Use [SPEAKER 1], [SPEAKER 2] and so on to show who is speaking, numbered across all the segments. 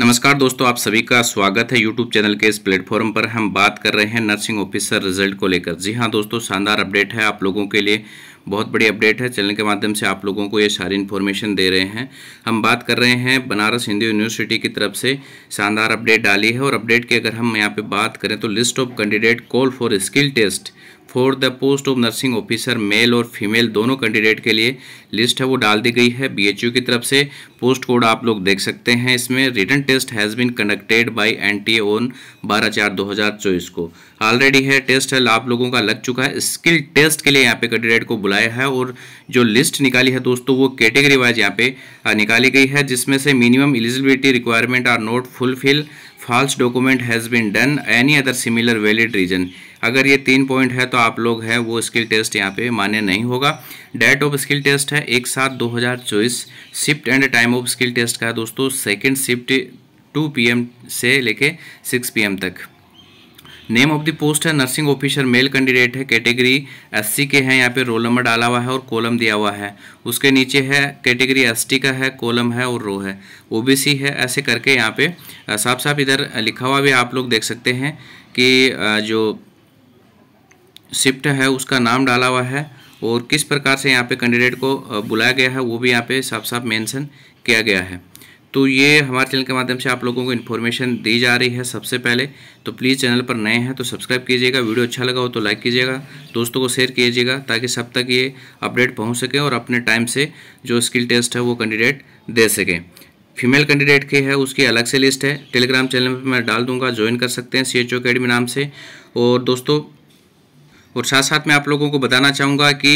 [SPEAKER 1] नमस्कार दोस्तों आप सभी का स्वागत है यूट्यूब चैनल के इस प्लेटफॉर्म पर हम बात कर रहे हैं नर्सिंग ऑफिसर रिजल्ट को लेकर जी हाँ दोस्तों शानदार अपडेट है आप लोगों के लिए बहुत बड़ी अपडेट है चैनल के माध्यम से आप लोगों को ये सारी इन्फॉर्मेशन दे रहे हैं हम बात कर रहे हैं बनारस हिंदू यूनिवर्सिटी की तरफ से शानदार अपडेट डाली है और अपडेट की अगर हम यहाँ पर बात करें तो list of candidate call for skill test for the post of nursing officer male और फीमेल दोनों कैंडिडेट के लिए लिस्ट है वो डाल दी गई है बीएचयू की तरफ से पोस्ट कोड आप लोग देख सकते हैं इसमें written test has been conducted by NTA on 12 चार 2024 को ऑलरेडी है टेस्ट है आप लोगों का लग चुका है स्किल टेस्ट के लिए यहाँ पे कैंडिडेट को बुलाया है और जो लिस्ट निकाली है दोस्तों वो कैटेगरी वाइज यहाँ पे निकाली गई है जिसमें से minimum eligibility requirement are not fulfil false document has been done any other similar valid reason अगर ये तीन पॉइंट है तो आप लोग हैं वो स्किल टेस्ट यहाँ पे मान्य नहीं होगा डेट ऑफ स्किल टेस्ट है एक सात दो हज़ार चौबीस shift and time of skill test का है दोस्तों सेकेंड शिफ्ट टू एम से लेके सिक्स एम तक नेम ऑफ द पोस्ट है नर्सिंग ऑफिसर मेल कैंडिडेट है कैटेगरी एससी के हैं यहाँ पे रोल नंबर डाला हुआ है और कॉलम दिया हुआ है उसके नीचे है कैटेगरी एसटी का है कॉलम है और रो है ओबीसी है ऐसे करके यहाँ पे साफ साफ इधर लिखा हुआ भी आप लोग देख सकते हैं कि जो शिफ्ट है उसका नाम डाला हुआ है और किस प्रकार से यहाँ पे कैंडिडेट को बुलाया गया है वो भी यहाँ पे साफ साफ मेंशन किया गया है तो ये हमारे चैनल के माध्यम से आप लोगों को इन्फॉर्मेशन दी जा रही है सबसे पहले तो प्लीज़ चैनल पर नए हैं तो सब्सक्राइब कीजिएगा वीडियो अच्छा लगा हो तो लाइक कीजिएगा दोस्तों को शेयर कीजिएगा ताकि सब तक ये अपडेट पहुंच सके और अपने टाइम से जो स्किल टेस्ट है वो कैंडिडेट दे सकें फीमेल कैंडिडेट की है उसकी अलग से लिस्ट है टेलीग्राम चैनल पर मैं डाल दूँगा ज्वाइन कर सकते हैं सी एच ओ नाम से और दोस्तों और साथ साथ मैं आप लोगों को बताना चाहूँगा कि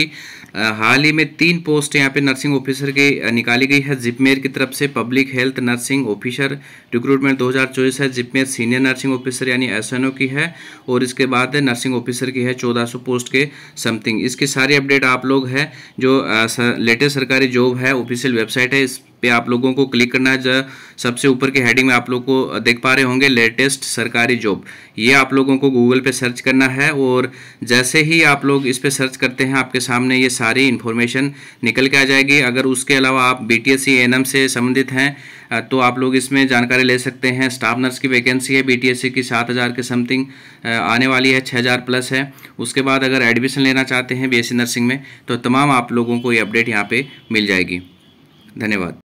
[SPEAKER 1] हाल ही में तीन पोस्ट यहाँ पे नर्सिंग ऑफिसर की निकाली गई है जिपमेर की तरफ से public health nursing officer recruitment 2024 है जिपमेर सीनियर नर्सिंग ऑफिसर यानी एस की है और इसके बाद नर्सिंग ऑफिसर की है 1400 पोस्ट के समथिंग इसकी सारी अपडेट आप लोग है जो लेटेस्ट सरकारी जॉब है ऑफिशियल वेबसाइट है इस पे आप लोगों को क्लिक करना है सबसे ऊपर के हेडिंग में आप लोग को देख पा रहे होंगे लेटेस्ट सरकारी जॉब ये आप लोगों को गूगल पे सर्च करना है और जैसे ही आप लोग इस पर सर्च करते हैं आपके सामने ये सारी इन्फॉर्मेशन निकल के आ जाएगी अगर उसके अलावा आप बी टी से संबंधित हैं तो आप लोग इसमें जानकारी ले सकते हैं स्टाफ नर्स की वैकेंसी है बी की सात हज़ार के समथिंग आने वाली है छः हज़ार प्लस है उसके बाद अगर एडमिशन लेना चाहते हैं बी नर्सिंग में तो तमाम आप लोगों को ये अपडेट यहाँ पर मिल जाएगी धन्यवाद